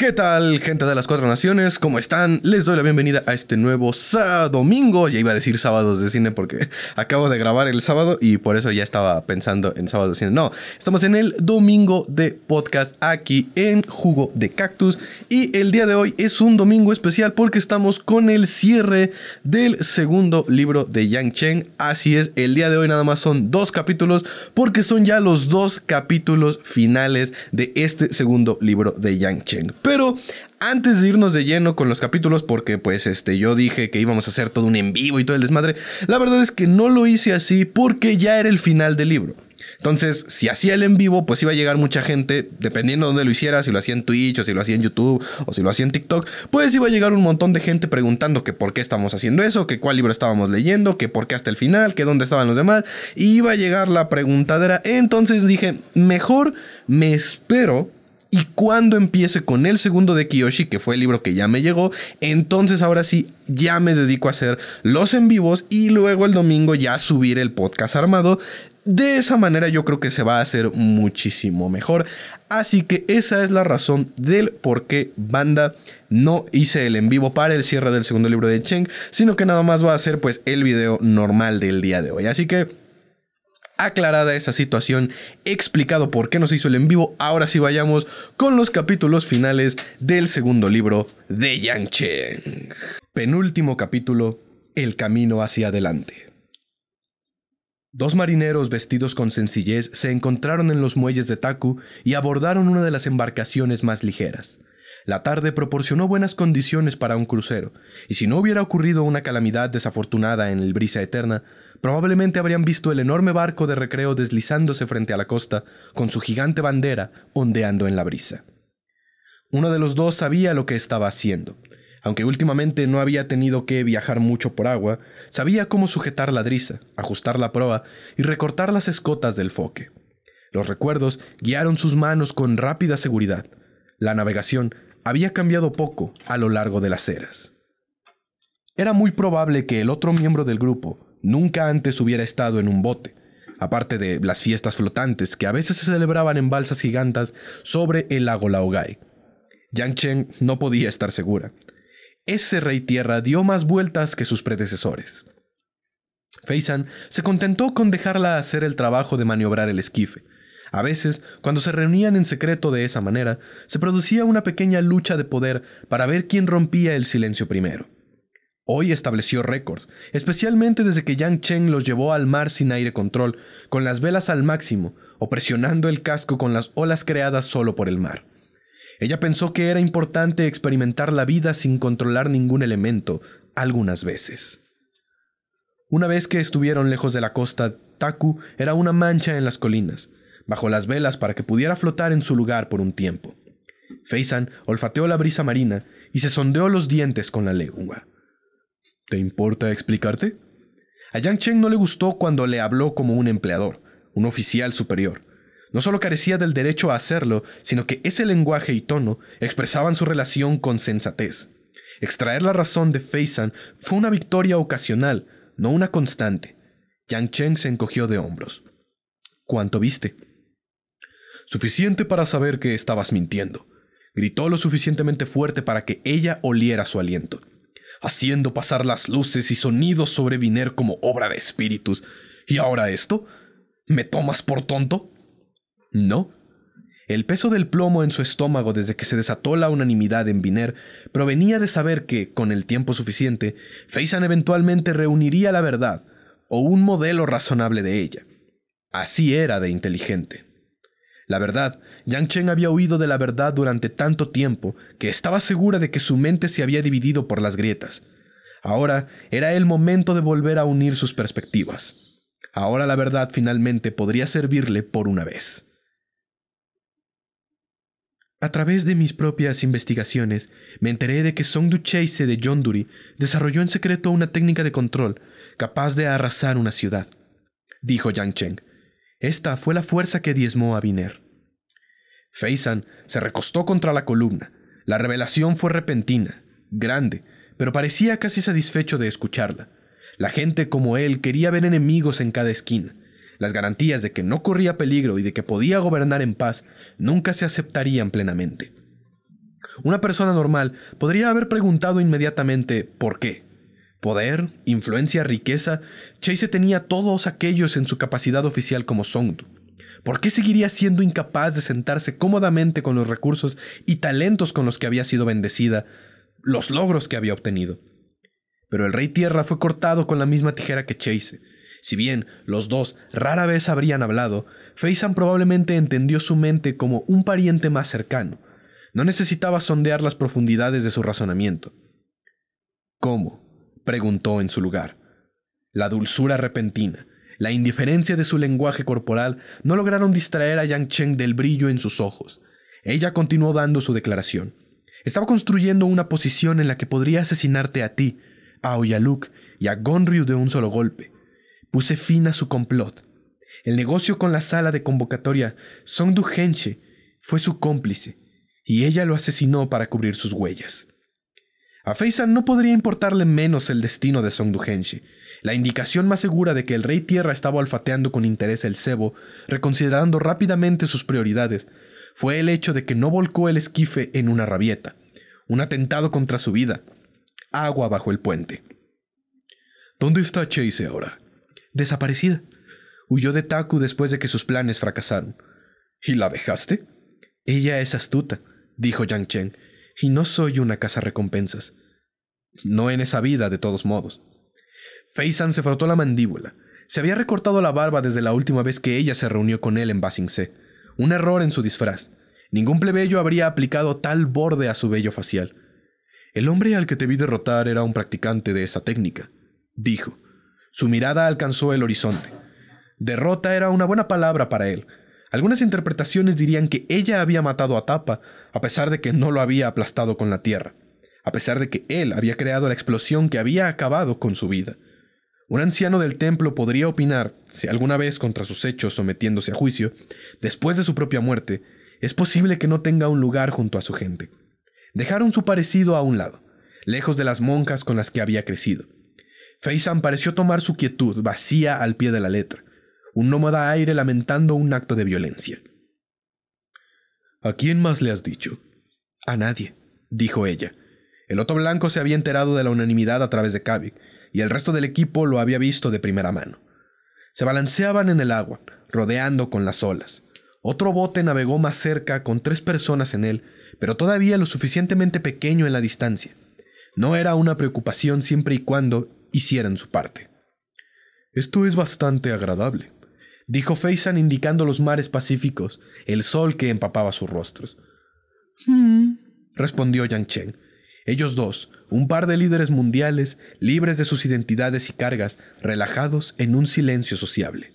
¿Qué tal, gente de las cuatro naciones? ¿Cómo están? Les doy la bienvenida a este nuevo sábado domingo. Ya iba a decir sábados de cine porque acabo de grabar el sábado y por eso ya estaba pensando en sábados de cine. No, estamos en el domingo de podcast aquí en Jugo de Cactus. Y el día de hoy es un domingo especial porque estamos con el cierre del segundo libro de Yang Cheng, Así es, el día de hoy nada más son dos capítulos porque son ya los dos capítulos finales de este segundo libro de Yang Chen. Pero antes de irnos de lleno con los capítulos, porque pues este, yo dije que íbamos a hacer todo un en vivo y todo el desmadre, la verdad es que no lo hice así porque ya era el final del libro. Entonces, si hacía el en vivo, pues iba a llegar mucha gente, dependiendo de dónde lo hiciera, si lo hacía en Twitch, o si lo hacía en YouTube, o si lo hacía en TikTok, pues iba a llegar un montón de gente preguntando que por qué estamos haciendo eso, que cuál libro estábamos leyendo, que por qué hasta el final, que dónde estaban los demás, y iba a llegar la preguntadera. Entonces dije, mejor me espero y cuando empiece con el segundo de Kiyoshi, que fue el libro que ya me llegó, entonces ahora sí ya me dedico a hacer los en vivos y luego el domingo ya subir el podcast armado. De esa manera yo creo que se va a hacer muchísimo mejor. Así que esa es la razón del por qué banda no hice el en vivo para el cierre del segundo libro de Cheng, sino que nada más va a ser pues el video normal del día de hoy. Así que aclarada esa situación, explicado por qué nos hizo el en vivo, ahora sí vayamos con los capítulos finales del segundo libro de Yang Penúltimo capítulo, El camino hacia adelante. Dos marineros vestidos con sencillez se encontraron en los muelles de Taku y abordaron una de las embarcaciones más ligeras. La tarde proporcionó buenas condiciones para un crucero, y si no hubiera ocurrido una calamidad desafortunada en el brisa eterna, probablemente habrían visto el enorme barco de recreo deslizándose frente a la costa, con su gigante bandera ondeando en la brisa. Uno de los dos sabía lo que estaba haciendo. Aunque últimamente no había tenido que viajar mucho por agua, sabía cómo sujetar la drisa, ajustar la proa y recortar las escotas del foque. Los recuerdos guiaron sus manos con rápida seguridad. La navegación había cambiado poco a lo largo de las eras. Era muy probable que el otro miembro del grupo nunca antes hubiera estado en un bote, aparte de las fiestas flotantes que a veces se celebraban en balsas gigantes sobre el lago Laogai. Yang Cheng no podía estar segura. Ese rey tierra dio más vueltas que sus predecesores. San se contentó con dejarla hacer el trabajo de maniobrar el esquife, a veces, cuando se reunían en secreto de esa manera, se producía una pequeña lucha de poder para ver quién rompía el silencio primero. Hoy estableció récords, especialmente desde que Yang Cheng los llevó al mar sin aire control, con las velas al máximo, o presionando el casco con las olas creadas solo por el mar. Ella pensó que era importante experimentar la vida sin controlar ningún elemento, algunas veces. Una vez que estuvieron lejos de la costa, Taku era una mancha en las colinas, bajo las velas para que pudiera flotar en su lugar por un tiempo. Feisan olfateó la brisa marina y se sondeó los dientes con la lengua. ¿Te importa explicarte? A Yang Cheng no le gustó cuando le habló como un empleador, un oficial superior. No solo carecía del derecho a hacerlo, sino que ese lenguaje y tono expresaban su relación con sensatez. Extraer la razón de Feisan fue una victoria ocasional, no una constante. Yang Cheng se encogió de hombros. ¿Cuánto viste? suficiente para saber que estabas mintiendo. Gritó lo suficientemente fuerte para que ella oliera su aliento, haciendo pasar las luces y sonidos sobre Viner como obra de espíritus. ¿Y ahora esto? ¿Me tomas por tonto? No. El peso del plomo en su estómago desde que se desató la unanimidad en Viner provenía de saber que, con el tiempo suficiente, faisan eventualmente reuniría la verdad, o un modelo razonable de ella. Así era de inteligente. La verdad, Yang Chen había huido de la verdad durante tanto tiempo que estaba segura de que su mente se había dividido por las grietas. Ahora era el momento de volver a unir sus perspectivas. Ahora la verdad finalmente podría servirle por una vez. A través de mis propias investigaciones, me enteré de que Song Chase de Yonduri desarrolló en secreto una técnica de control capaz de arrasar una ciudad, dijo Yang Cheng. Esta fue la fuerza que diezmó a Biner. Feisan se recostó contra la columna. La revelación fue repentina, grande, pero parecía casi satisfecho de escucharla. La gente como él quería ver enemigos en cada esquina. Las garantías de que no corría peligro y de que podía gobernar en paz nunca se aceptarían plenamente. Una persona normal podría haber preguntado inmediatamente ¿por qué? Poder, influencia, riqueza, Chase tenía todos aquellos en su capacidad oficial como Songdu. ¿Por qué seguiría siendo incapaz de sentarse cómodamente con los recursos y talentos con los que había sido bendecida, los logros que había obtenido? Pero el rey tierra fue cortado con la misma tijera que Chase. Si bien los dos rara vez habrían hablado, Faisan probablemente entendió su mente como un pariente más cercano. No necesitaba sondear las profundidades de su razonamiento. ¿Cómo? preguntó en su lugar. La dulzura repentina, la indiferencia de su lenguaje corporal no lograron distraer a Yang Cheng del brillo en sus ojos. Ella continuó dando su declaración. Estaba construyendo una posición en la que podría asesinarte a ti, a Oyaluk y a Gonryu de un solo golpe. Puse fin a su complot. El negocio con la sala de convocatoria Songdu Henche fue su cómplice, y ella lo asesinó para cubrir sus huellas. A Feisan no podría importarle menos el destino de Songdu Henshi, la indicación más segura de que el rey tierra estaba olfateando con interés el cebo, reconsiderando rápidamente sus prioridades, fue el hecho de que no volcó el esquife en una rabieta, un atentado contra su vida, agua bajo el puente. ¿Dónde está Chase ahora? Desaparecida. Huyó de Taku después de que sus planes fracasaron. ¿Y la dejaste? Ella es astuta, dijo Yang Cheng, y no soy una casa recompensas. No en esa vida, de todos modos. Feisan se frotó la mandíbula. Se había recortado la barba desde la última vez que ella se reunió con él en Basingse. Un error en su disfraz. Ningún plebeyo habría aplicado tal borde a su vello facial. El hombre al que te vi derrotar era un practicante de esa técnica, dijo. Su mirada alcanzó el horizonte. Derrota era una buena palabra para él. Algunas interpretaciones dirían que ella había matado a Tapa, a pesar de que no lo había aplastado con la tierra, a pesar de que él había creado la explosión que había acabado con su vida. Un anciano del templo podría opinar, si alguna vez contra sus hechos sometiéndose a juicio, después de su propia muerte, es posible que no tenga un lugar junto a su gente. Dejaron su parecido a un lado, lejos de las monjas con las que había crecido. Feisan pareció tomar su quietud vacía al pie de la letra, un nómada aire lamentando un acto de violencia. ¿A quién más le has dicho? A nadie, dijo ella. El otro blanco se había enterado de la unanimidad a través de Kavik, y el resto del equipo lo había visto de primera mano. Se balanceaban en el agua, rodeando con las olas. Otro bote navegó más cerca con tres personas en él, pero todavía lo suficientemente pequeño en la distancia. No era una preocupación siempre y cuando hicieran su parte. Esto es bastante agradable, dijo Feisan indicando los mares pacíficos, el sol que empapaba sus rostros. Hmm, respondió Yang Cheng. Ellos dos, un par de líderes mundiales, libres de sus identidades y cargas, relajados en un silencio sociable.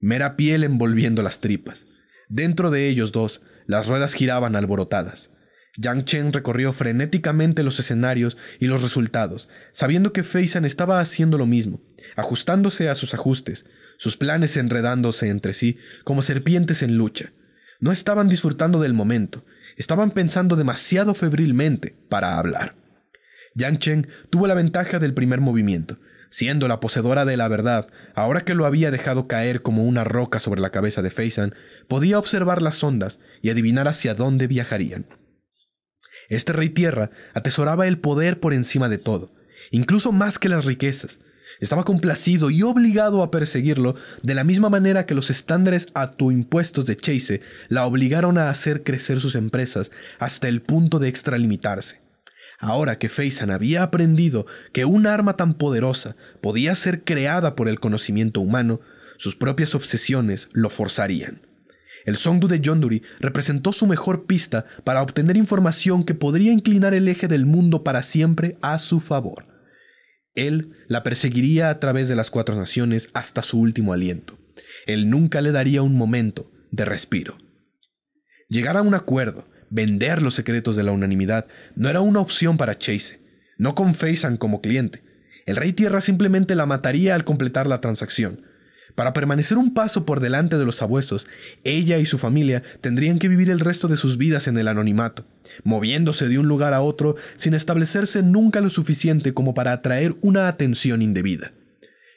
Mera piel envolviendo las tripas. Dentro de ellos dos, las ruedas giraban alborotadas. Yang Chen recorrió frenéticamente los escenarios y los resultados, sabiendo que Feisan estaba haciendo lo mismo, ajustándose a sus ajustes, sus planes enredándose entre sí como serpientes en lucha. No estaban disfrutando del momento, Estaban pensando demasiado febrilmente para hablar. Yang Chen tuvo la ventaja del primer movimiento, siendo la poseedora de la verdad, ahora que lo había dejado caer como una roca sobre la cabeza de Feisan, podía observar las ondas y adivinar hacia dónde viajarían. Este rey tierra atesoraba el poder por encima de todo, incluso más que las riquezas, estaba complacido y obligado a perseguirlo de la misma manera que los estándares autoimpuestos de Chase la obligaron a hacer crecer sus empresas hasta el punto de extralimitarse. Ahora que Feisan había aprendido que un arma tan poderosa podía ser creada por el conocimiento humano, sus propias obsesiones lo forzarían. El Songdu de Yonduri representó su mejor pista para obtener información que podría inclinar el eje del mundo para siempre a su favor. Él la perseguiría a través de las cuatro naciones hasta su último aliento. Él nunca le daría un momento de respiro. Llegar a un acuerdo, vender los secretos de la unanimidad, no era una opción para Chase, no con Faisan como cliente. El rey tierra simplemente la mataría al completar la transacción, para permanecer un paso por delante de los abuesos, ella y su familia tendrían que vivir el resto de sus vidas en el anonimato, moviéndose de un lugar a otro sin establecerse nunca lo suficiente como para atraer una atención indebida.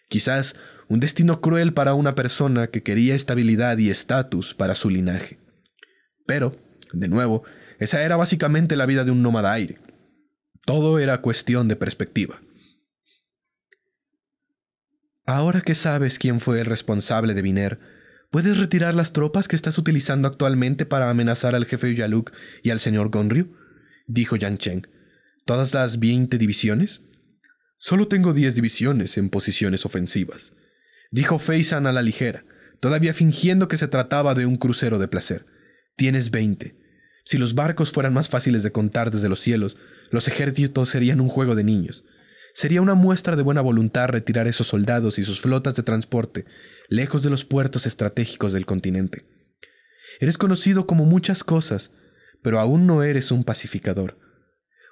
Quizás un destino cruel para una persona que quería estabilidad y estatus para su linaje. Pero, de nuevo, esa era básicamente la vida de un nómada aire. Todo era cuestión de perspectiva. Ahora que sabes quién fue el responsable de Viner, ¿puedes retirar las tropas que estás utilizando actualmente para amenazar al jefe Yaluk y al señor Gonryu? dijo Yang Cheng. ¿Todas las veinte divisiones? Solo tengo diez divisiones en posiciones ofensivas, dijo Feisan a la ligera, todavía fingiendo que se trataba de un crucero de placer. Tienes veinte. Si los barcos fueran más fáciles de contar desde los cielos, los ejércitos serían un juego de niños. Sería una muestra de buena voluntad retirar esos soldados y sus flotas de transporte lejos de los puertos estratégicos del continente. Eres conocido como muchas cosas, pero aún no eres un pacificador.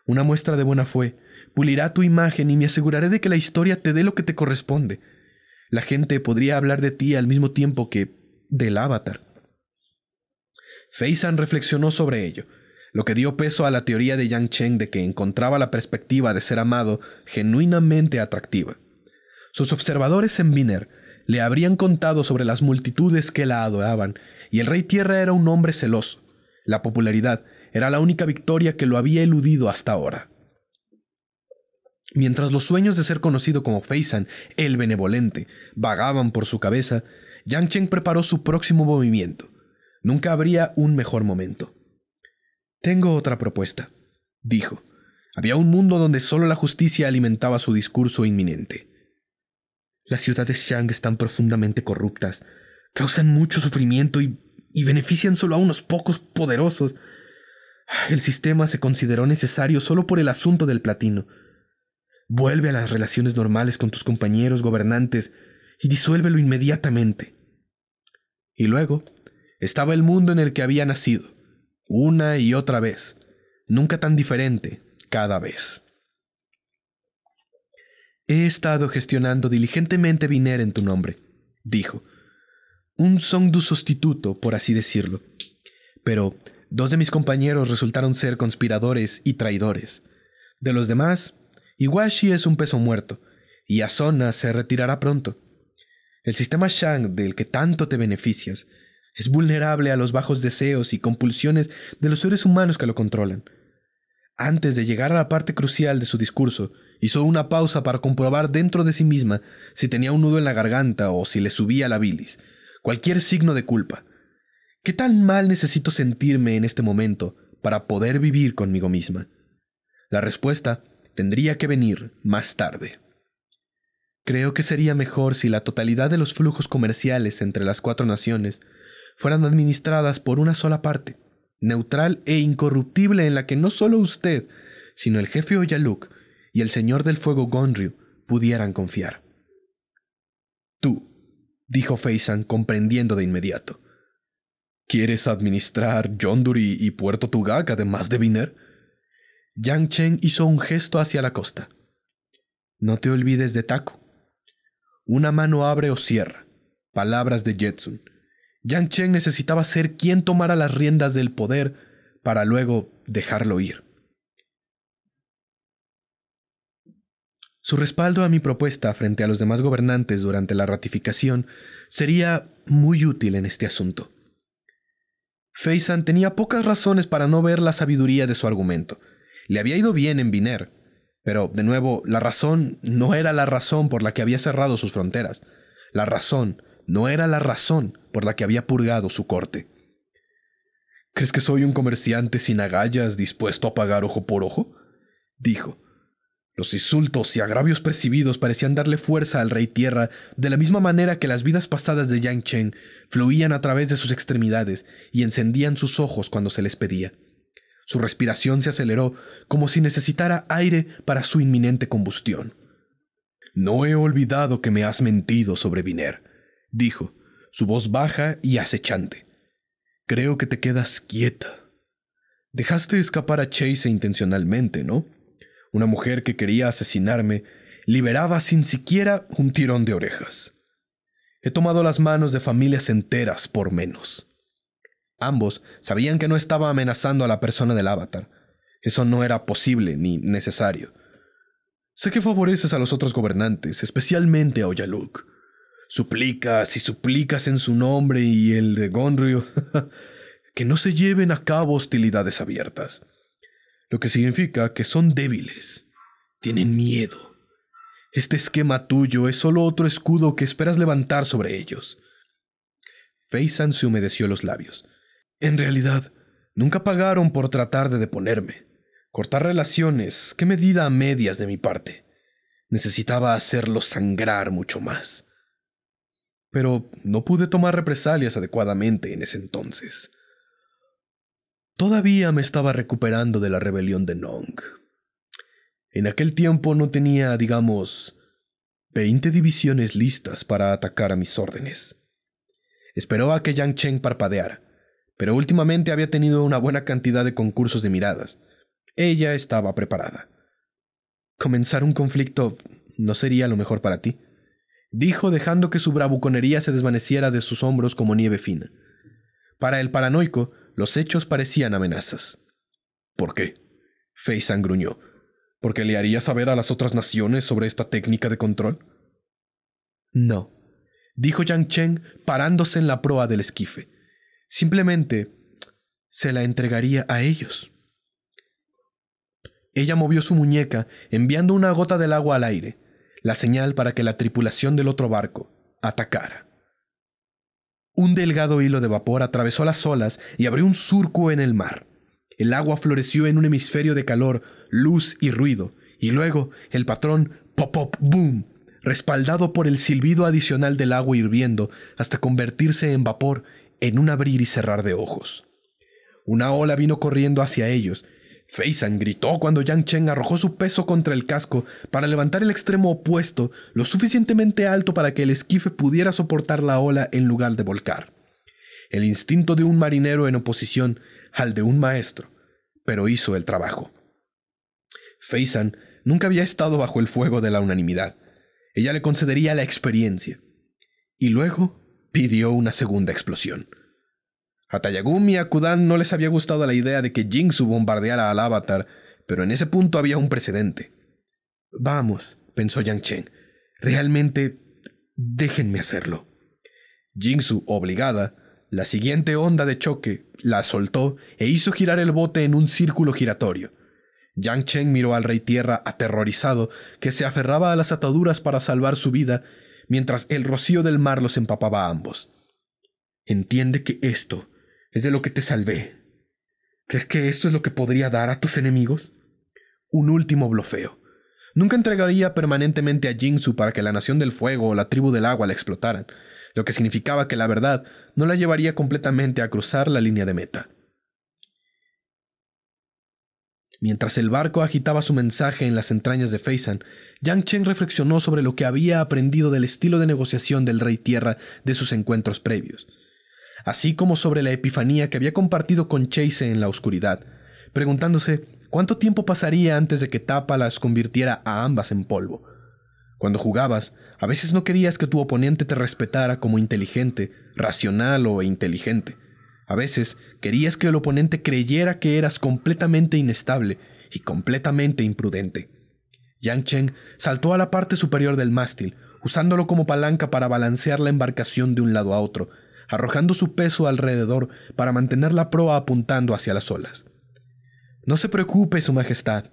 Una muestra de buena fue, pulirá tu imagen y me aseguraré de que la historia te dé lo que te corresponde. La gente podría hablar de ti al mismo tiempo que del avatar. Feisan reflexionó sobre ello lo que dio peso a la teoría de Yang Cheng de que encontraba la perspectiva de ser amado genuinamente atractiva. Sus observadores en Biner le habrían contado sobre las multitudes que la adoraban, y el rey tierra era un hombre celoso. La popularidad era la única victoria que lo había eludido hasta ahora. Mientras los sueños de ser conocido como Feisan, el benevolente, vagaban por su cabeza, Yang Cheng preparó su próximo movimiento. Nunca habría un mejor momento. Tengo otra propuesta, dijo. Había un mundo donde solo la justicia alimentaba su discurso inminente. Las ciudades Shang están profundamente corruptas, causan mucho sufrimiento y, y benefician solo a unos pocos poderosos. El sistema se consideró necesario solo por el asunto del platino. Vuelve a las relaciones normales con tus compañeros gobernantes y disuélvelo inmediatamente. Y luego estaba el mundo en el que había nacido, una y otra vez, nunca tan diferente, cada vez. He estado gestionando diligentemente viner en tu nombre, dijo. Un du sustituto, por así decirlo. Pero dos de mis compañeros resultaron ser conspiradores y traidores. De los demás, Iwashi es un peso muerto, y Azona se retirará pronto. El sistema Shang del que tanto te beneficias es vulnerable a los bajos deseos y compulsiones de los seres humanos que lo controlan. Antes de llegar a la parte crucial de su discurso, hizo una pausa para comprobar dentro de sí misma si tenía un nudo en la garganta o si le subía la bilis, cualquier signo de culpa. ¿Qué tan mal necesito sentirme en este momento para poder vivir conmigo misma? La respuesta tendría que venir más tarde. Creo que sería mejor si la totalidad de los flujos comerciales entre las cuatro naciones fueran administradas por una sola parte, neutral e incorruptible en la que no solo usted, sino el jefe Oyaluk y el señor del fuego Gondryu pudieran confiar. Tú, dijo Feisan comprendiendo de inmediato. ¿Quieres administrar Yonduri y Puerto Tugak además de Viner? Yang Chen hizo un gesto hacia la costa. No te olvides de Taco. Una mano abre o cierra. Palabras de Jetsun. Yang Cheng necesitaba ser quien tomara las riendas del poder para luego dejarlo ir. Su respaldo a mi propuesta frente a los demás gobernantes durante la ratificación sería muy útil en este asunto. Feisan tenía pocas razones para no ver la sabiduría de su argumento. Le había ido bien en Biner, pero de nuevo, la razón no era la razón por la que había cerrado sus fronteras. La razón no era la razón por la que había purgado su corte. ¿Crees que soy un comerciante sin agallas dispuesto a pagar ojo por ojo? dijo. Los insultos y agravios percibidos parecían darle fuerza al rey tierra, de la misma manera que las vidas pasadas de Yang Cheng fluían a través de sus extremidades y encendían sus ojos cuando se les pedía. Su respiración se aceleró como si necesitara aire para su inminente combustión. No he olvidado que me has mentido sobre Viner, dijo, su voz baja y acechante. Creo que te quedas quieta. Dejaste escapar a Chase intencionalmente, ¿no? Una mujer que quería asesinarme liberaba sin siquiera un tirón de orejas. He tomado las manos de familias enteras por menos. Ambos sabían que no estaba amenazando a la persona del avatar. Eso no era posible ni necesario. Sé que favoreces a los otros gobernantes, especialmente a Oyaluk suplicas y suplicas en su nombre y el de Gonryu que no se lleven a cabo hostilidades abiertas, lo que significa que son débiles, tienen miedo. Este esquema tuyo es solo otro escudo que esperas levantar sobre ellos. Feisan se humedeció los labios. En realidad, nunca pagaron por tratar de deponerme. Cortar relaciones, qué medida a medias de mi parte. Necesitaba hacerlos sangrar mucho más pero no pude tomar represalias adecuadamente en ese entonces. Todavía me estaba recuperando de la rebelión de Nong. En aquel tiempo no tenía, digamos, 20 divisiones listas para atacar a mis órdenes. Esperó a que Yang Cheng parpadeara, pero últimamente había tenido una buena cantidad de concursos de miradas. Ella estaba preparada. Comenzar un conflicto no sería lo mejor para ti dijo dejando que su bravuconería se desvaneciera de sus hombros como nieve fina. Para el paranoico, los hechos parecían amenazas. ¿Por qué? Fei gruñó. ¿Porque le haría saber a las otras naciones sobre esta técnica de control? No, dijo Yang Cheng parándose en la proa del esquife. Simplemente se la entregaría a ellos. Ella movió su muñeca, enviando una gota del agua al aire la señal para que la tripulación del otro barco atacara. Un delgado hilo de vapor atravesó las olas y abrió un surco en el mar. El agua floreció en un hemisferio de calor, luz y ruido, y luego el patrón pop-pop-boom, respaldado por el silbido adicional del agua hirviendo hasta convertirse en vapor en un abrir y cerrar de ojos. Una ola vino corriendo hacia ellos, Fei gritó cuando Yang Chen arrojó su peso contra el casco para levantar el extremo opuesto lo suficientemente alto para que el esquife pudiera soportar la ola en lugar de volcar. El instinto de un marinero en oposición al de un maestro, pero hizo el trabajo. Fei nunca había estado bajo el fuego de la unanimidad. Ella le concedería la experiencia. Y luego pidió una segunda explosión. A Tayagumi y a Kudan no les había gustado la idea de que Jingsu bombardeara al Avatar, pero en ese punto había un precedente. Vamos, pensó Yang Chen. Realmente, déjenme hacerlo. Jingsu, obligada, la siguiente onda de choque la soltó e hizo girar el bote en un círculo giratorio. Yang Chen miró al rey tierra aterrorizado, que se aferraba a las ataduras para salvar su vida, mientras el rocío del mar los empapaba a ambos. Entiende que esto es de lo que te salvé. ¿Crees que esto es lo que podría dar a tus enemigos? Un último blofeo. Nunca entregaría permanentemente a Jinsu para que la Nación del Fuego o la Tribu del Agua la explotaran, lo que significaba que la verdad no la llevaría completamente a cruzar la línea de meta. Mientras el barco agitaba su mensaje en las entrañas de Feisan, Yang Chen reflexionó sobre lo que había aprendido del estilo de negociación del Rey Tierra de sus encuentros previos así como sobre la epifanía que había compartido con Chase en la oscuridad, preguntándose cuánto tiempo pasaría antes de que Tapa las convirtiera a ambas en polvo. Cuando jugabas, a veces no querías que tu oponente te respetara como inteligente, racional o inteligente. A veces querías que el oponente creyera que eras completamente inestable y completamente imprudente. Yang Cheng saltó a la parte superior del mástil, usándolo como palanca para balancear la embarcación de un lado a otro, arrojando su peso alrededor para mantener la proa apuntando hacia las olas. No se preocupe, Su Majestad,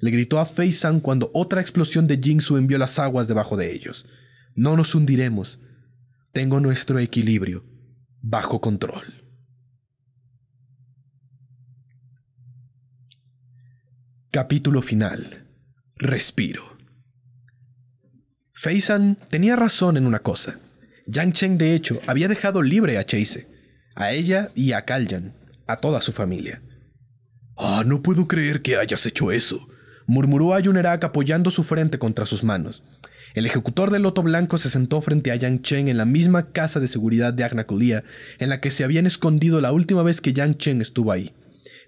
le gritó a Fei cuando otra explosión de Jingsu envió las aguas debajo de ellos. No nos hundiremos. Tengo nuestro equilibrio bajo control. Capítulo final. Respiro. Feisan tenía razón en una cosa. Yang Cheng, de hecho, había dejado libre a Chase, a ella y a Kalyan, a toda su familia. Ah, no puedo creer que hayas hecho eso, murmuró Ayunerak apoyando su frente contra sus manos. El ejecutor del loto blanco se sentó frente a Yang Cheng en la misma casa de seguridad de Agnaculia en la que se habían escondido la última vez que Yang Cheng estuvo ahí,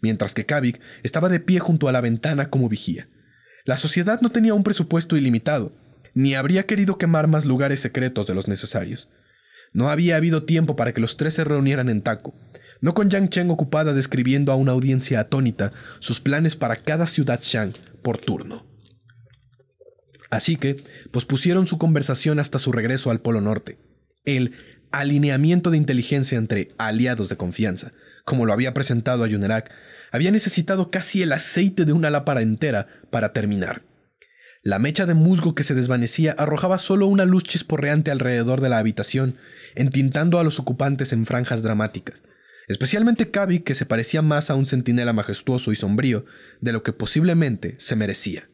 mientras que Kavik estaba de pie junto a la ventana como vigía. La sociedad no tenía un presupuesto ilimitado, ni habría querido quemar más lugares secretos de los necesarios. No había habido tiempo para que los tres se reunieran en Taco, no con Yang Cheng ocupada describiendo a una audiencia atónita sus planes para cada ciudad Shang por turno. Así que pospusieron su conversación hasta su regreso al Polo Norte. El alineamiento de inteligencia entre aliados de confianza, como lo había presentado a Yunerak, había necesitado casi el aceite de una lápara entera para terminar. La mecha de musgo que se desvanecía arrojaba solo una luz chisporreante alrededor de la habitación, entintando a los ocupantes en franjas dramáticas. Especialmente Cabi, que se parecía más a un centinela majestuoso y sombrío de lo que posiblemente se merecía.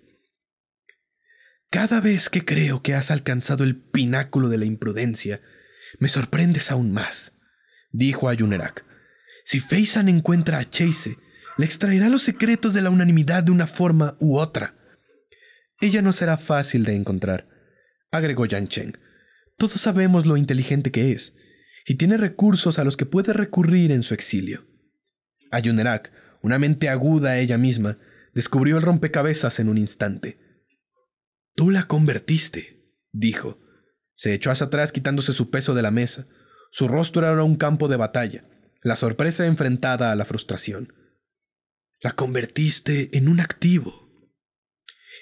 Cada vez que creo que has alcanzado el pináculo de la imprudencia, me sorprendes aún más, dijo Ayunerak. Si Feisan encuentra a Chase, le extraerá los secretos de la unanimidad de una forma u otra. Ella no será fácil de encontrar, agregó Yang Cheng. Todos sabemos lo inteligente que es, y tiene recursos a los que puede recurrir en su exilio. Ayunerak, una mente aguda ella misma, descubrió el rompecabezas en un instante. Tú la convertiste, dijo. Se echó hacia atrás quitándose su peso de la mesa. Su rostro era un campo de batalla, la sorpresa enfrentada a la frustración. La convertiste en un activo,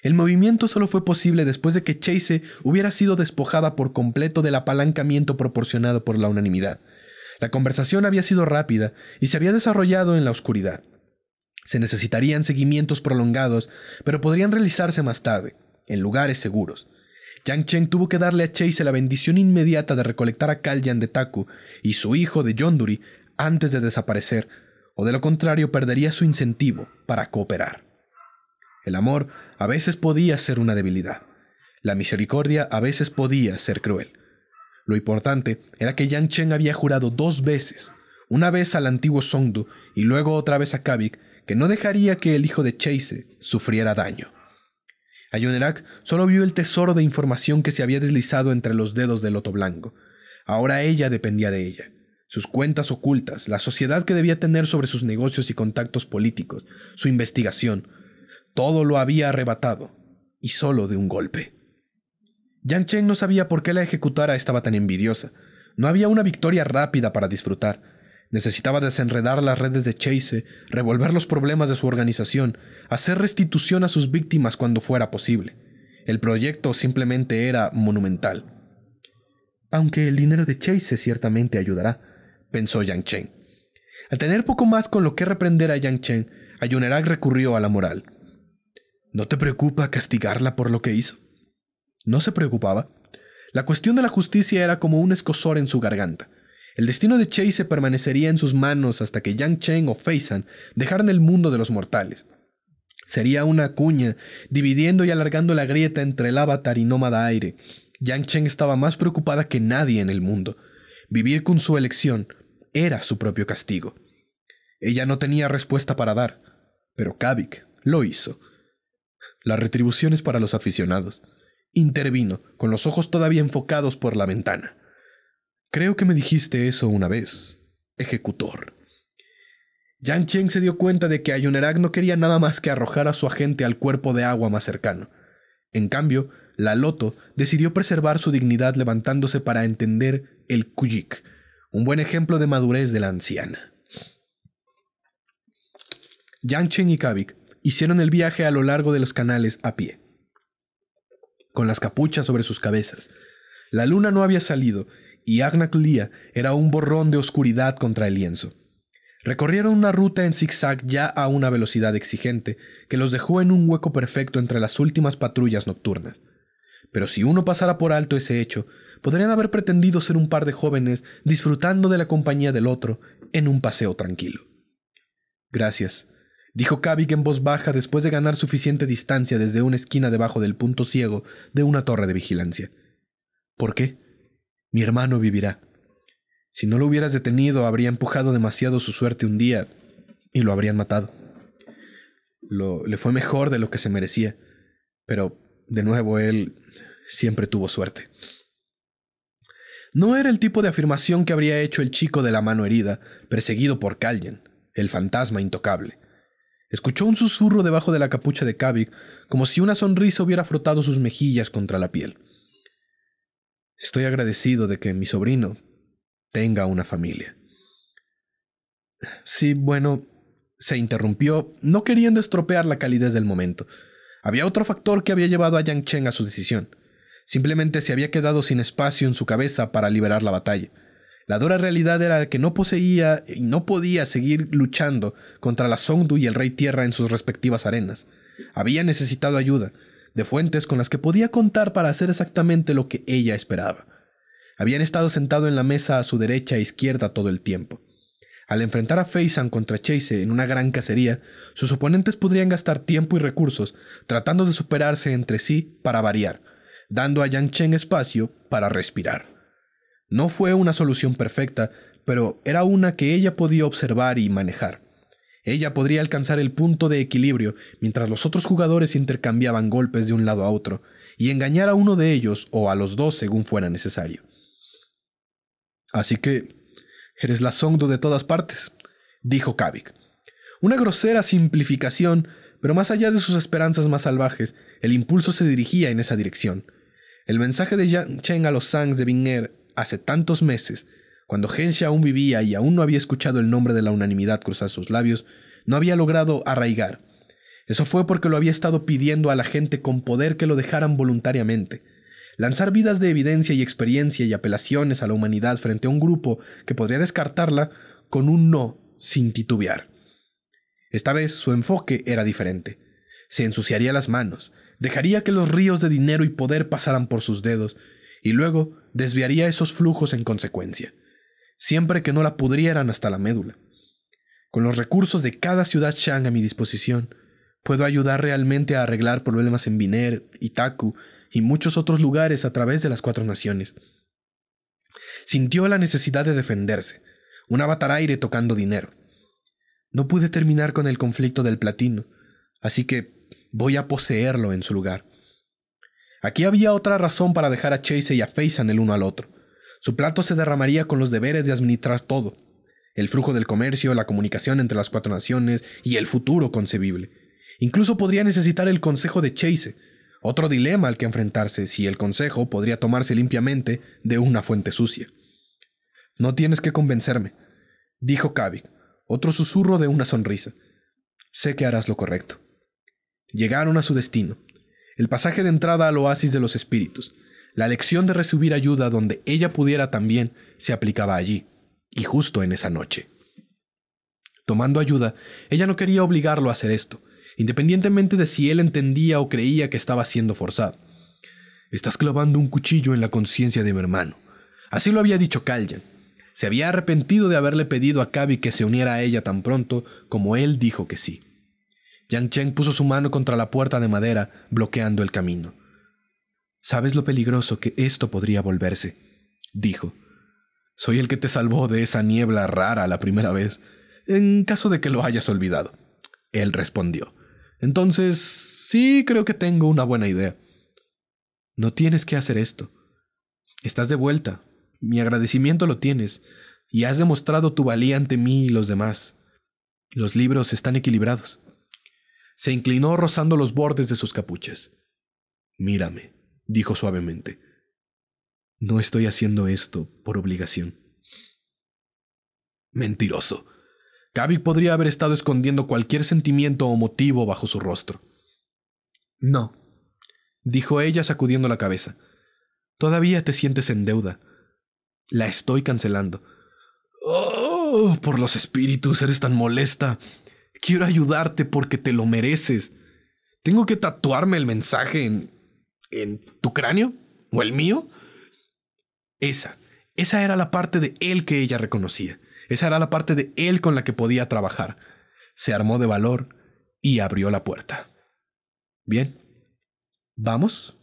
el movimiento solo fue posible después de que Chase hubiera sido despojada por completo del apalancamiento proporcionado por la unanimidad. La conversación había sido rápida y se había desarrollado en la oscuridad. Se necesitarían seguimientos prolongados, pero podrían realizarse más tarde, en lugares seguros. Yang Cheng tuvo que darle a Chase la bendición inmediata de recolectar a Kalyan de Taku y su hijo de Yonduri antes de desaparecer, o de lo contrario perdería su incentivo para cooperar. El amor a veces podía ser una debilidad. La misericordia a veces podía ser cruel. Lo importante era que Yang Chen había jurado dos veces, una vez al antiguo Songdu y luego otra vez a Kavik, que no dejaría que el hijo de Chase sufriera daño. Ayunerak solo vio el tesoro de información que se había deslizado entre los dedos del Loto Blanco. Ahora ella dependía de ella. Sus cuentas ocultas, la sociedad que debía tener sobre sus negocios y contactos políticos, su investigación, todo lo había arrebatado, y solo de un golpe. Yang Cheng no sabía por qué la ejecutara estaba tan envidiosa. No había una victoria rápida para disfrutar. Necesitaba desenredar las redes de Chase, revolver los problemas de su organización, hacer restitución a sus víctimas cuando fuera posible. El proyecto simplemente era monumental. Aunque el dinero de Chase ciertamente ayudará, pensó Yang Cheng. Al tener poco más con lo que reprender a Yang Cheng, Ayunerak recurrió a la moral. ¿No te preocupa castigarla por lo que hizo? No se preocupaba. La cuestión de la justicia era como un escosor en su garganta. El destino de Chase permanecería en sus manos hasta que Yang Cheng o Feisan dejaran el mundo de los mortales. Sería una cuña, dividiendo y alargando la grieta entre el avatar y nómada aire. Yang Cheng estaba más preocupada que nadie en el mundo. Vivir con su elección era su propio castigo. Ella no tenía respuesta para dar, pero Kavik lo hizo. Las retribuciones para los aficionados. Intervino, con los ojos todavía enfocados por la ventana. Creo que me dijiste eso una vez, ejecutor. Yang Cheng se dio cuenta de que Ayunerag no quería nada más que arrojar a su agente al cuerpo de agua más cercano. En cambio, la Loto decidió preservar su dignidad levantándose para entender el Kuyik, un buen ejemplo de madurez de la anciana. Yang Chen y Kavik hicieron el viaje a lo largo de los canales a pie, con las capuchas sobre sus cabezas. La luna no había salido y Agnaclia era un borrón de oscuridad contra el lienzo. Recorrieron una ruta en zigzag ya a una velocidad exigente, que los dejó en un hueco perfecto entre las últimas patrullas nocturnas. Pero si uno pasara por alto ese hecho, podrían haber pretendido ser un par de jóvenes disfrutando de la compañía del otro en un paseo tranquilo. Gracias, dijo Kavik en voz baja después de ganar suficiente distancia desde una esquina debajo del punto ciego de una torre de vigilancia. ¿Por qué? Mi hermano vivirá. Si no lo hubieras detenido, habría empujado demasiado su suerte un día y lo habrían matado. le fue mejor de lo que se merecía, pero de nuevo él siempre tuvo suerte. No era el tipo de afirmación que habría hecho el chico de la mano herida, perseguido por Kaljen, el fantasma intocable. Escuchó un susurro debajo de la capucha de Kavik, como si una sonrisa hubiera frotado sus mejillas contra la piel. Estoy agradecido de que mi sobrino tenga una familia. Sí, bueno, se interrumpió, no queriendo estropear la calidez del momento. Había otro factor que había llevado a Yang Cheng a su decisión. Simplemente se había quedado sin espacio en su cabeza para liberar la batalla. La dura realidad era que no poseía y no podía seguir luchando contra la Songdu y el Rey Tierra en sus respectivas arenas. Había necesitado ayuda, de fuentes con las que podía contar para hacer exactamente lo que ella esperaba. Habían estado sentado en la mesa a su derecha e izquierda todo el tiempo. Al enfrentar a San contra Chase en una gran cacería, sus oponentes podrían gastar tiempo y recursos tratando de superarse entre sí para variar, dando a Yang Chen espacio para respirar. No fue una solución perfecta, pero era una que ella podía observar y manejar. Ella podría alcanzar el punto de equilibrio mientras los otros jugadores intercambiaban golpes de un lado a otro, y engañar a uno de ellos o a los dos según fuera necesario. Así que, eres la Songdo de todas partes, dijo Kavik. Una grosera simplificación, pero más allá de sus esperanzas más salvajes, el impulso se dirigía en esa dirección. El mensaje de Yang Cheng a los Sangs de Bing er hace tantos meses, cuando Henshi aún vivía y aún no había escuchado el nombre de la unanimidad cruzar sus labios, no había logrado arraigar. Eso fue porque lo había estado pidiendo a la gente con poder que lo dejaran voluntariamente. Lanzar vidas de evidencia y experiencia y apelaciones a la humanidad frente a un grupo que podría descartarla con un no sin titubear. Esta vez su enfoque era diferente. Se ensuciaría las manos, dejaría que los ríos de dinero y poder pasaran por sus dedos y luego desviaría esos flujos en consecuencia, siempre que no la pudrieran hasta la médula. Con los recursos de cada ciudad Shang a mi disposición, puedo ayudar realmente a arreglar problemas en Biner, Itaku y muchos otros lugares a través de las cuatro naciones. Sintió la necesidad de defenderse, un avatar aire tocando dinero. No pude terminar con el conflicto del platino, así que voy a poseerlo en su lugar. Aquí había otra razón para dejar a Chase y a Faison el uno al otro. Su plato se derramaría con los deberes de administrar todo. El flujo del comercio, la comunicación entre las cuatro naciones y el futuro concebible. Incluso podría necesitar el consejo de Chase, otro dilema al que enfrentarse si el consejo podría tomarse limpiamente de una fuente sucia. No tienes que convencerme, dijo Kavik, otro susurro de una sonrisa. Sé que harás lo correcto. Llegaron a su destino el pasaje de entrada al oasis de los espíritus, la lección de recibir ayuda donde ella pudiera también se aplicaba allí, y justo en esa noche. Tomando ayuda, ella no quería obligarlo a hacer esto, independientemente de si él entendía o creía que estaba siendo forzado. Estás clavando un cuchillo en la conciencia de mi hermano. Así lo había dicho Caljan. Se había arrepentido de haberle pedido a cabi que se uniera a ella tan pronto como él dijo que sí. Yang Cheng puso su mano contra la puerta de madera, bloqueando el camino. Sabes lo peligroso que esto podría volverse, dijo. Soy el que te salvó de esa niebla rara la primera vez, en caso de que lo hayas olvidado. Él respondió. Entonces, sí creo que tengo una buena idea. No tienes que hacer esto. Estás de vuelta. Mi agradecimiento lo tienes, y has demostrado tu valía ante mí y los demás. Los libros están equilibrados. Se inclinó rozando los bordes de sus capuchas. Mírame, dijo suavemente. No estoy haciendo esto por obligación. Mentiroso. Gaby podría haber estado escondiendo cualquier sentimiento o motivo bajo su rostro. No, dijo ella sacudiendo la cabeza. Todavía te sientes en deuda. La estoy cancelando. ¡Oh! Por los espíritus, eres tan molesta. Quiero ayudarte porque te lo mereces. ¿Tengo que tatuarme el mensaje en, en tu cráneo? ¿O el mío? Esa, esa era la parte de él que ella reconocía. Esa era la parte de él con la que podía trabajar. Se armó de valor y abrió la puerta. Bien, vamos.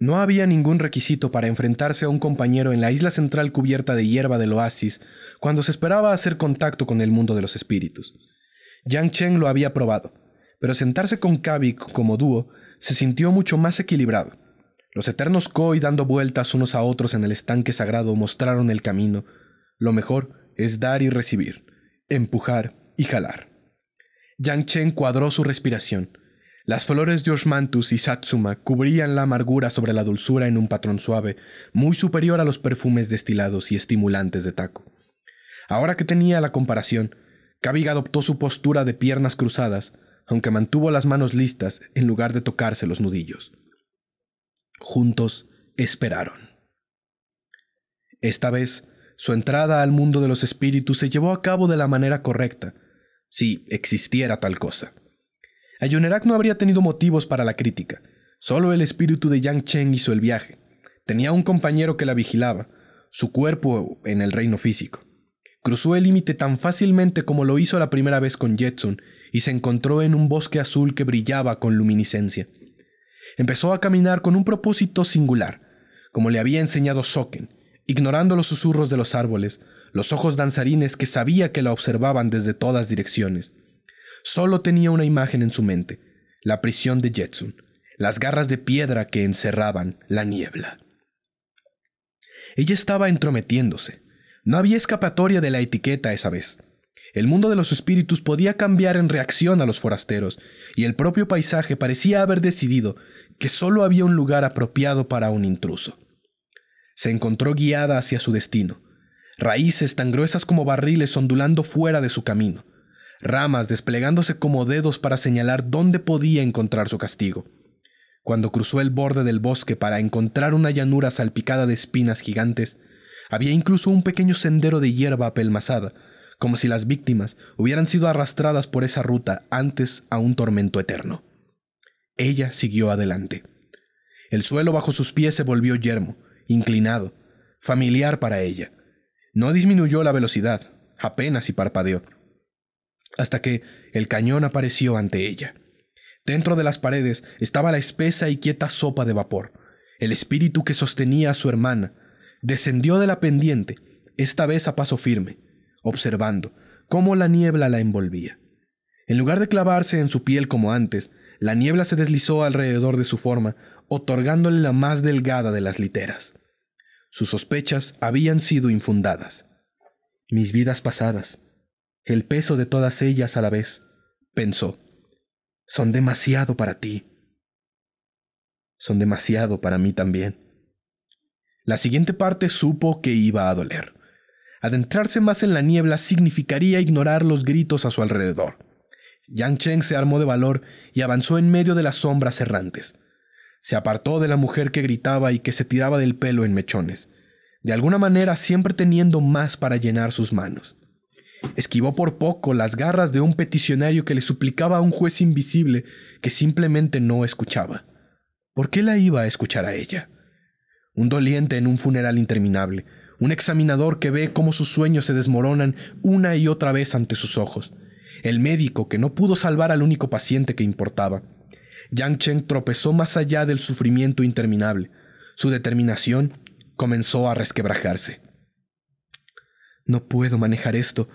No había ningún requisito para enfrentarse a un compañero en la isla central cubierta de hierba del oasis cuando se esperaba hacer contacto con el mundo de los espíritus. Yang Chen lo había probado, pero sentarse con Kavik como dúo se sintió mucho más equilibrado. Los eternos koi dando vueltas unos a otros en el estanque sagrado mostraron el camino. Lo mejor es dar y recibir, empujar y jalar. Yang Chen cuadró su respiración las flores de Osmanthus y Satsuma cubrían la amargura sobre la dulzura en un patrón suave, muy superior a los perfumes destilados y estimulantes de Taco. Ahora que tenía la comparación, Kabig adoptó su postura de piernas cruzadas, aunque mantuvo las manos listas en lugar de tocarse los nudillos. Juntos esperaron. Esta vez, su entrada al mundo de los espíritus se llevó a cabo de la manera correcta, si existiera tal cosa. Ayunerak no habría tenido motivos para la crítica. Solo el espíritu de Yang Cheng hizo el viaje. Tenía un compañero que la vigilaba, su cuerpo en el reino físico. Cruzó el límite tan fácilmente como lo hizo la primera vez con Jetson y se encontró en un bosque azul que brillaba con luminiscencia. Empezó a caminar con un propósito singular, como le había enseñado Soken, ignorando los susurros de los árboles, los ojos danzarines que sabía que la observaban desde todas direcciones. Solo tenía una imagen en su mente, la prisión de Jetsun, las garras de piedra que encerraban la niebla. Ella estaba entrometiéndose. No había escapatoria de la etiqueta esa vez. El mundo de los espíritus podía cambiar en reacción a los forasteros, y el propio paisaje parecía haber decidido que solo había un lugar apropiado para un intruso. Se encontró guiada hacia su destino, raíces tan gruesas como barriles ondulando fuera de su camino, ramas desplegándose como dedos para señalar dónde podía encontrar su castigo. Cuando cruzó el borde del bosque para encontrar una llanura salpicada de espinas gigantes, había incluso un pequeño sendero de hierba apelmazada, como si las víctimas hubieran sido arrastradas por esa ruta antes a un tormento eterno. Ella siguió adelante. El suelo bajo sus pies se volvió yermo, inclinado, familiar para ella. No disminuyó la velocidad, apenas y parpadeó hasta que el cañón apareció ante ella. Dentro de las paredes estaba la espesa y quieta sopa de vapor. El espíritu que sostenía a su hermana descendió de la pendiente, esta vez a paso firme, observando cómo la niebla la envolvía. En lugar de clavarse en su piel como antes, la niebla se deslizó alrededor de su forma, otorgándole la más delgada de las literas. Sus sospechas habían sido infundadas. Mis vidas pasadas, el peso de todas ellas a la vez, pensó. Son demasiado para ti. Son demasiado para mí también. La siguiente parte supo que iba a doler. Adentrarse más en la niebla significaría ignorar los gritos a su alrededor. Yang Cheng se armó de valor y avanzó en medio de las sombras errantes. Se apartó de la mujer que gritaba y que se tiraba del pelo en mechones, de alguna manera siempre teniendo más para llenar sus manos. Esquivó por poco las garras de un peticionario que le suplicaba a un juez invisible que simplemente no escuchaba. ¿Por qué la iba a escuchar a ella? Un doliente en un funeral interminable, un examinador que ve cómo sus sueños se desmoronan una y otra vez ante sus ojos, el médico que no pudo salvar al único paciente que importaba. Yang Chen tropezó más allá del sufrimiento interminable. Su determinación comenzó a resquebrajarse. No puedo manejar esto,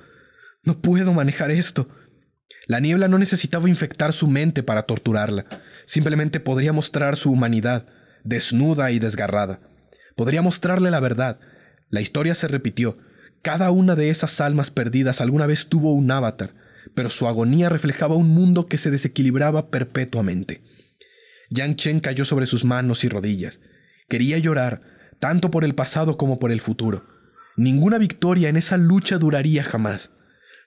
no puedo manejar esto. La niebla no necesitaba infectar su mente para torturarla. Simplemente podría mostrar su humanidad, desnuda y desgarrada. Podría mostrarle la verdad. La historia se repitió. Cada una de esas almas perdidas alguna vez tuvo un avatar, pero su agonía reflejaba un mundo que se desequilibraba perpetuamente. Yang Chen cayó sobre sus manos y rodillas. Quería llorar, tanto por el pasado como por el futuro. Ninguna victoria en esa lucha duraría jamás.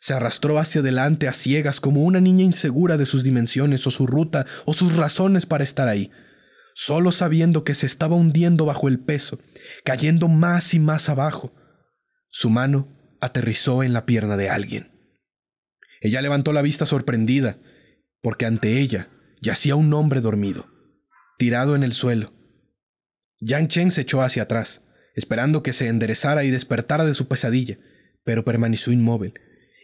Se arrastró hacia adelante a ciegas como una niña insegura de sus dimensiones o su ruta o sus razones para estar ahí, solo sabiendo que se estaba hundiendo bajo el peso, cayendo más y más abajo. Su mano aterrizó en la pierna de alguien. Ella levantó la vista sorprendida, porque ante ella yacía un hombre dormido, tirado en el suelo. Yang Cheng se echó hacia atrás, esperando que se enderezara y despertara de su pesadilla, pero permaneció inmóvil,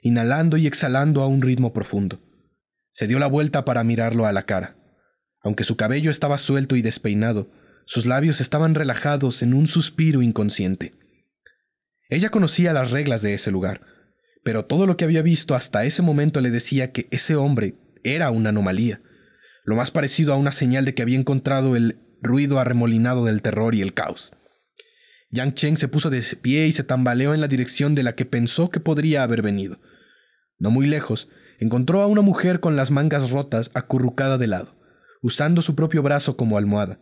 inhalando y exhalando a un ritmo profundo. Se dio la vuelta para mirarlo a la cara. Aunque su cabello estaba suelto y despeinado, sus labios estaban relajados en un suspiro inconsciente. Ella conocía las reglas de ese lugar, pero todo lo que había visto hasta ese momento le decía que ese hombre era una anomalía, lo más parecido a una señal de que había encontrado el ruido arremolinado del terror y el caos. Yang Cheng se puso de pie y se tambaleó en la dirección de la que pensó que podría haber venido. No muy lejos, encontró a una mujer con las mangas rotas acurrucada de lado, usando su propio brazo como almohada,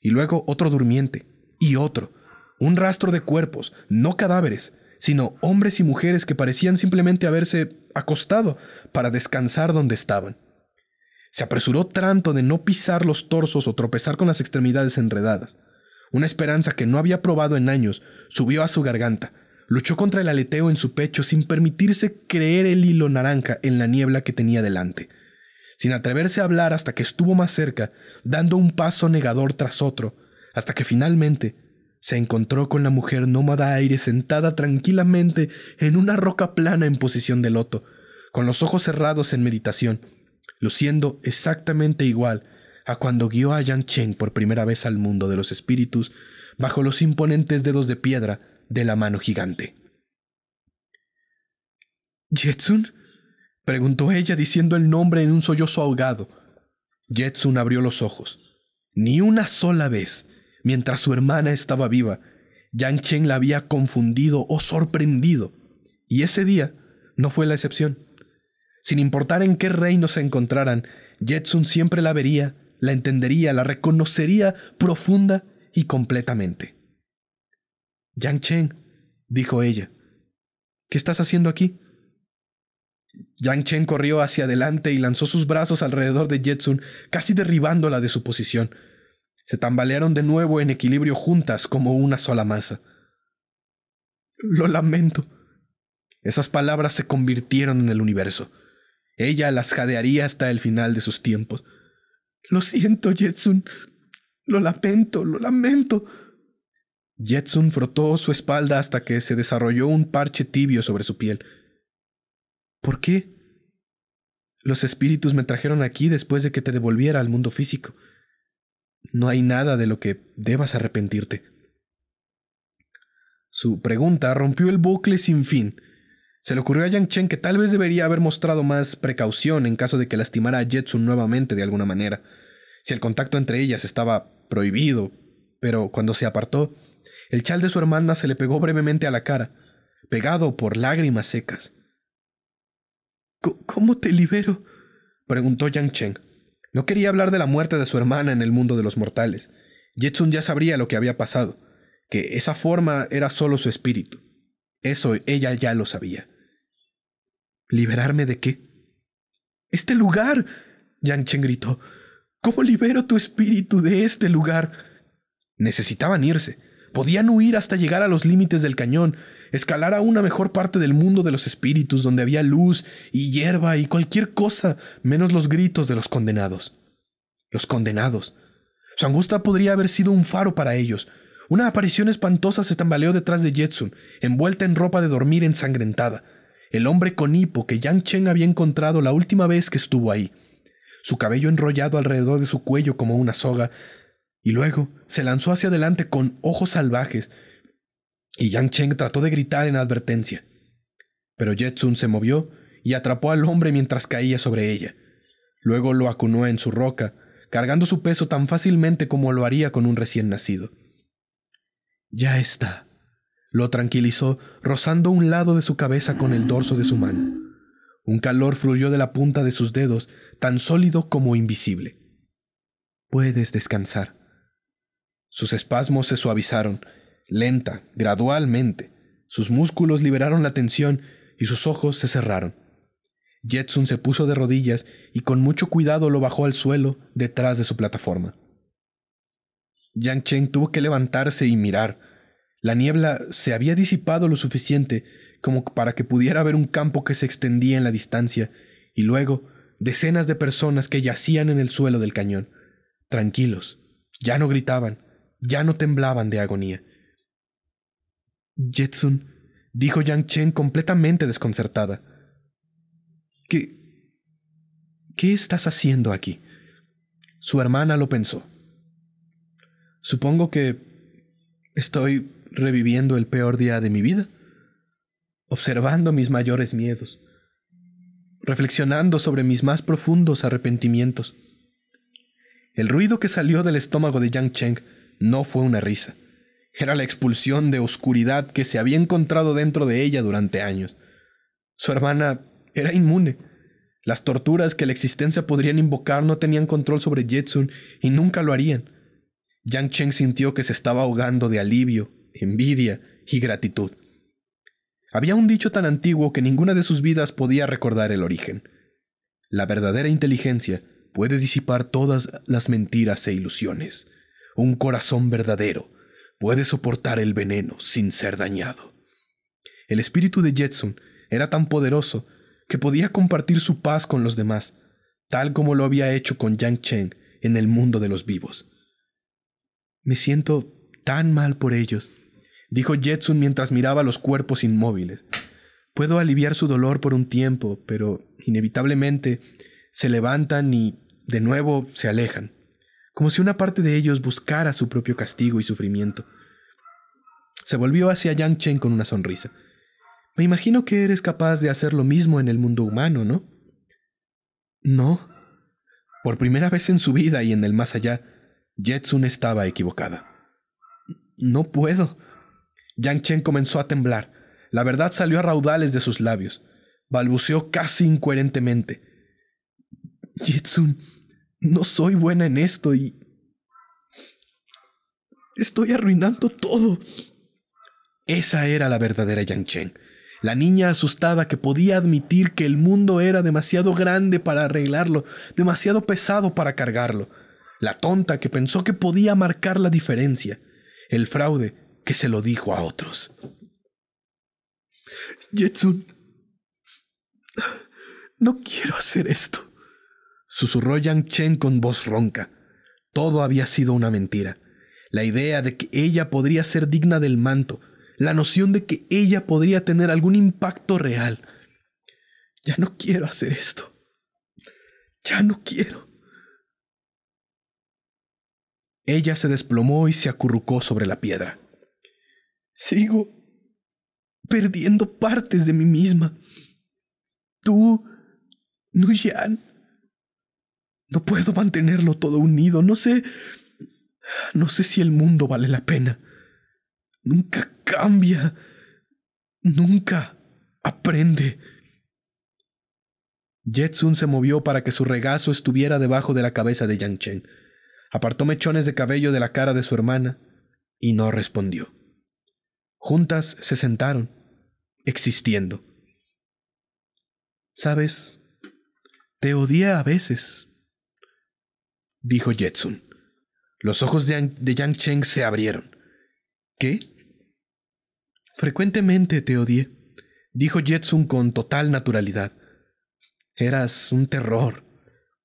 y luego otro durmiente, y otro, un rastro de cuerpos, no cadáveres, sino hombres y mujeres que parecían simplemente haberse acostado para descansar donde estaban. Se apresuró tanto de no pisar los torsos o tropezar con las extremidades enredadas. Una esperanza que no había probado en años subió a su garganta, Luchó contra el aleteo en su pecho sin permitirse creer el hilo naranja en la niebla que tenía delante, sin atreverse a hablar hasta que estuvo más cerca, dando un paso negador tras otro, hasta que finalmente se encontró con la mujer nómada aire sentada tranquilamente en una roca plana en posición de loto, con los ojos cerrados en meditación, luciendo exactamente igual a cuando guió a Yang Cheng por primera vez al mundo de los espíritus bajo los imponentes dedos de piedra de la mano gigante. ¿Jetsun? preguntó ella diciendo el nombre en un sollozo ahogado. Jetsun abrió los ojos. Ni una sola vez, mientras su hermana estaba viva, Yang Chen la había confundido o sorprendido. Y ese día no fue la excepción. Sin importar en qué reino se encontraran, Jetsun siempre la vería, la entendería, la reconocería profunda y completamente. Yang Chen dijo ella, ¿qué estás haciendo aquí? Yang Chen corrió hacia adelante y lanzó sus brazos alrededor de Jetsun, casi derribándola de su posición. Se tambalearon de nuevo en equilibrio juntas como una sola masa. Lo lamento. Esas palabras se convirtieron en el universo. Ella las jadearía hasta el final de sus tiempos. Lo siento, Jetsun. Lo lamento, lo lamento. Jetson frotó su espalda hasta que se desarrolló un parche tibio sobre su piel. ¿Por qué? Los espíritus me trajeron aquí después de que te devolviera al mundo físico. No hay nada de lo que debas arrepentirte. Su pregunta rompió el bucle sin fin. Se le ocurrió a Yang Chen que tal vez debería haber mostrado más precaución en caso de que lastimara a Jetsun nuevamente de alguna manera, si el contacto entre ellas estaba prohibido, pero cuando se apartó, el chal de su hermana se le pegó brevemente a la cara, pegado por lágrimas secas. ¿Cómo te libero? preguntó Yang Cheng. No quería hablar de la muerte de su hermana en el mundo de los mortales. Jetsun ya sabría lo que había pasado, que esa forma era solo su espíritu. Eso ella ya lo sabía. ¿Liberarme de qué? ¡Este lugar! Yang Chen gritó. ¿Cómo libero tu espíritu de este lugar? Necesitaban irse. Podían huir hasta llegar a los límites del cañón, escalar a una mejor parte del mundo de los espíritus, donde había luz y hierba y cualquier cosa, menos los gritos de los condenados. Los condenados. Su angustia podría haber sido un faro para ellos. Una aparición espantosa se tambaleó detrás de Jetsun, envuelta en ropa de dormir ensangrentada. El hombre con hipo que Yang Chen había encontrado la última vez que estuvo ahí. Su cabello enrollado alrededor de su cuello como una soga y luego se lanzó hacia adelante con ojos salvajes, y Yang Cheng trató de gritar en advertencia. Pero Jetsun se movió y atrapó al hombre mientras caía sobre ella. Luego lo acunó en su roca, cargando su peso tan fácilmente como lo haría con un recién nacido. Ya está. Lo tranquilizó, rozando un lado de su cabeza con el dorso de su mano. Un calor fluyó de la punta de sus dedos, tan sólido como invisible. Puedes descansar. Sus espasmos se suavizaron, lenta, gradualmente. Sus músculos liberaron la tensión y sus ojos se cerraron. Jetson se puso de rodillas y con mucho cuidado lo bajó al suelo detrás de su plataforma. Yang Cheng tuvo que levantarse y mirar. La niebla se había disipado lo suficiente como para que pudiera ver un campo que se extendía en la distancia y luego decenas de personas que yacían en el suelo del cañón, tranquilos, ya no gritaban, ya no temblaban de agonía. Jetsun, dijo Yang Chen completamente desconcertada. ¿Qué. ¿Qué estás haciendo aquí? Su hermana lo pensó. Supongo que estoy reviviendo el peor día de mi vida, observando mis mayores miedos, reflexionando sobre mis más profundos arrepentimientos. El ruido que salió del estómago de Yang Cheng no fue una risa. Era la expulsión de oscuridad que se había encontrado dentro de ella durante años. Su hermana era inmune. Las torturas que la existencia podrían invocar no tenían control sobre Jetsun y nunca lo harían. Yang Cheng sintió que se estaba ahogando de alivio, envidia y gratitud. Había un dicho tan antiguo que ninguna de sus vidas podía recordar el origen. La verdadera inteligencia puede disipar todas las mentiras e ilusiones. Un corazón verdadero puede soportar el veneno sin ser dañado. El espíritu de Jetsun era tan poderoso que podía compartir su paz con los demás, tal como lo había hecho con Yang Cheng en el mundo de los vivos. Me siento tan mal por ellos, dijo Jetsun mientras miraba los cuerpos inmóviles. Puedo aliviar su dolor por un tiempo, pero inevitablemente se levantan y de nuevo se alejan como si una parte de ellos buscara su propio castigo y sufrimiento. Se volvió hacia Yang Chen con una sonrisa. Me imagino que eres capaz de hacer lo mismo en el mundo humano, ¿no? No. Por primera vez en su vida y en el más allá, Jetsun estaba equivocada. No puedo. Yang Chen comenzó a temblar. La verdad salió a raudales de sus labios. Balbuceó casi incoherentemente. Jetsun, no soy buena en esto y... Estoy arruinando todo. Esa era la verdadera Yang Chen, la niña asustada que podía admitir que el mundo era demasiado grande para arreglarlo, demasiado pesado para cargarlo, la tonta que pensó que podía marcar la diferencia, el fraude que se lo dijo a otros. Jetsun, no quiero hacer esto susurró Yang Chen con voz ronca. Todo había sido una mentira. La idea de que ella podría ser digna del manto, la noción de que ella podría tener algún impacto real. Ya no quiero hacer esto. Ya no quiero. Ella se desplomó y se acurrucó sobre la piedra. Sigo perdiendo partes de mí misma. Tú, Nuyan, no puedo mantenerlo todo unido. No sé... No sé si el mundo vale la pena. Nunca cambia. Nunca aprende. Jetsun se movió para que su regazo estuviera debajo de la cabeza de Yang Apartó mechones de cabello de la cara de su hermana y no respondió. Juntas se sentaron, existiendo. Sabes, te odié a veces, dijo Jetsun. Los ojos de, Yang Cheng se abrieron. ¿Qué? Frecuentemente te odié, dijo Jetsun con total naturalidad. Eras un terror,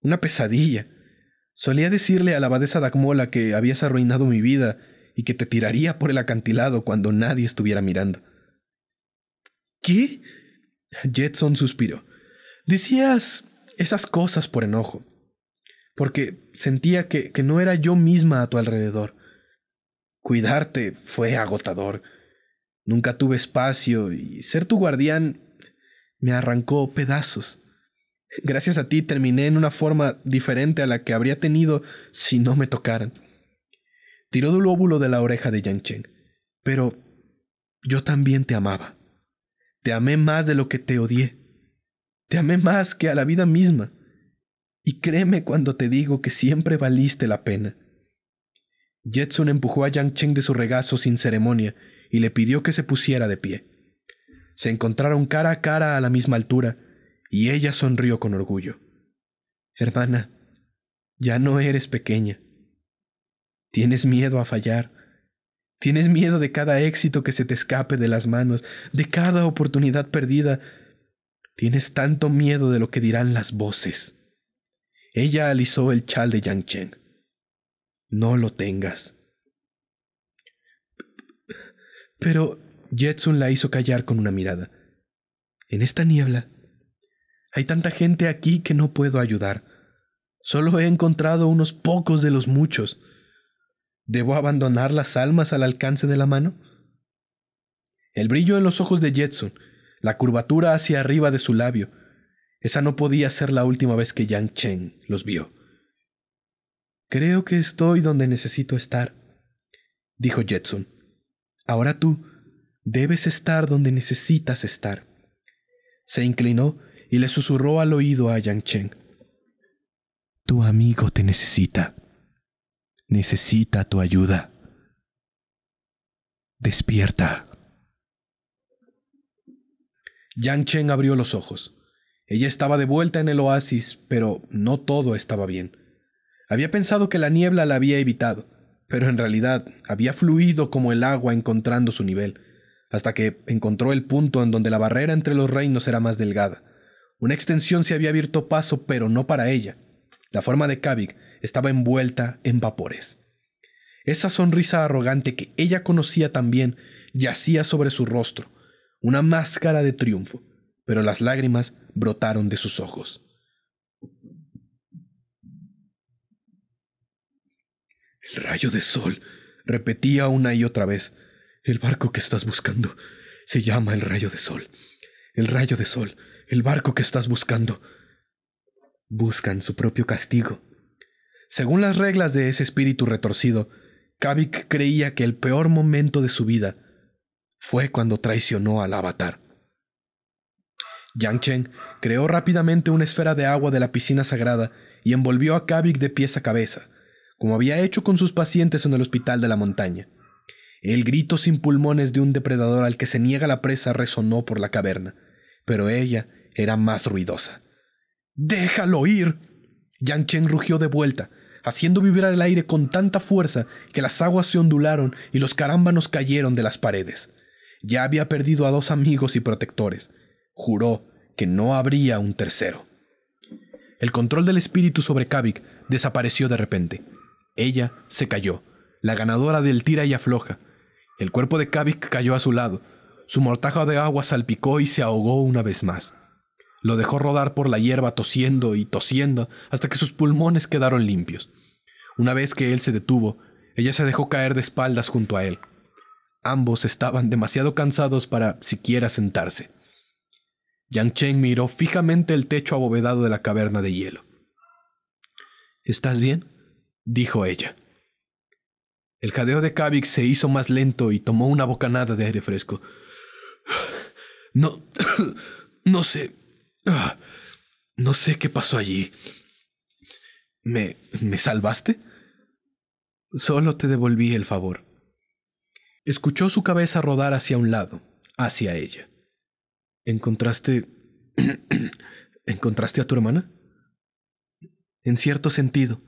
una pesadilla. Solía decirle a la abadesa Dagmola que habías arruinado mi vida y que te tiraría por el acantilado cuando nadie estuviera mirando. ¿Qué? Jetson suspiró. Decías esas cosas por enojo porque sentía que, no era yo misma a tu alrededor. Cuidarte fue agotador. Nunca tuve espacio y ser tu guardián me arrancó pedazos. Gracias a ti terminé en una forma diferente a la que habría tenido si no me tocaran. Tiró del óvulo de la oreja de Yang pero yo también te amaba. Te amé más de lo que te odié. Te amé más que a la vida misma. Y créeme cuando te digo que siempre valiste la pena. Jetsun empujó a Yang Cheng de su regazo sin ceremonia y le pidió que se pusiera de pie. Se encontraron cara a cara a la misma altura y ella sonrió con orgullo. Hermana, ya no eres pequeña. Tienes miedo a fallar. Tienes miedo de cada éxito que se te escape de las manos, de cada oportunidad perdida. Tienes tanto miedo de lo que dirán las voces. Ella alisó el chal de Yang Chen. No lo tengas. Pero Jetsun la hizo callar con una mirada. En esta niebla hay tanta gente aquí que no puedo ayudar. Solo he encontrado unos pocos de los muchos. ¿Debo abandonar las almas al alcance de la mano? El brillo en los ojos de Jetson, la curvatura hacia arriba de su labio, esa no podía ser la última vez que Yang Chen los vio. Creo que estoy donde necesito estar, dijo Jetson. Ahora tú debes estar donde necesitas estar. Se inclinó y le susurró al oído a Yang Chen. Tu amigo te necesita. Necesita tu ayuda. Despierta. Yang Chen abrió los ojos. Ella estaba de vuelta en el oasis, pero no todo estaba bien. Había pensado que la niebla la había evitado, pero en realidad había fluido como el agua encontrando su nivel, hasta que encontró el punto en donde la barrera entre los reinos era más delgada. Una extensión se había abierto paso, pero no para ella. La forma de Kavik estaba envuelta en vapores. Esa sonrisa arrogante que ella conocía también yacía sobre su rostro, una máscara de triunfo pero las lágrimas brotaron de sus ojos. El rayo de sol, repetía una y otra vez. El barco que estás buscando se llama el rayo de sol. El rayo de sol, el barco que estás buscando. Buscan su propio castigo. Según las reglas de ese espíritu retorcido, Kavik creía que el peor momento de su vida fue cuando traicionó al avatar. Yang Chen creó rápidamente una esfera de agua de la piscina sagrada y envolvió a Kavik de pies a cabeza, como había hecho con sus pacientes en el hospital de la montaña. El grito sin pulmones de un depredador al que se niega la presa resonó por la caverna, pero ella era más ruidosa. ¡Déjalo ir! Yang Chen rugió de vuelta, haciendo vibrar el aire con tanta fuerza que las aguas se ondularon y los carámbanos cayeron de las paredes. Ya había perdido a dos amigos y protectores juró que no habría un tercero. El control del espíritu sobre Kavik desapareció de repente. Ella se cayó, la ganadora del tira y afloja. El cuerpo de Kavik cayó a su lado. Su mortaja de agua salpicó y se ahogó una vez más. Lo dejó rodar por la hierba tosiendo y tosiendo hasta que sus pulmones quedaron limpios. Una vez que él se detuvo, ella se dejó caer de espaldas junto a él. Ambos estaban demasiado cansados para siquiera sentarse. Yang Cheng miró fijamente el techo abovedado de la caverna de hielo. ¿Estás bien? dijo ella. El cadeo de Kavik se hizo más lento y tomó una bocanada de aire fresco. No. no sé. Ah, no sé qué pasó allí. ¿Me. me salvaste? Solo te devolví el favor. Escuchó su cabeza rodar hacia un lado, hacia ella. ¿Encontraste... ¿Encontraste a tu hermana? En cierto sentido.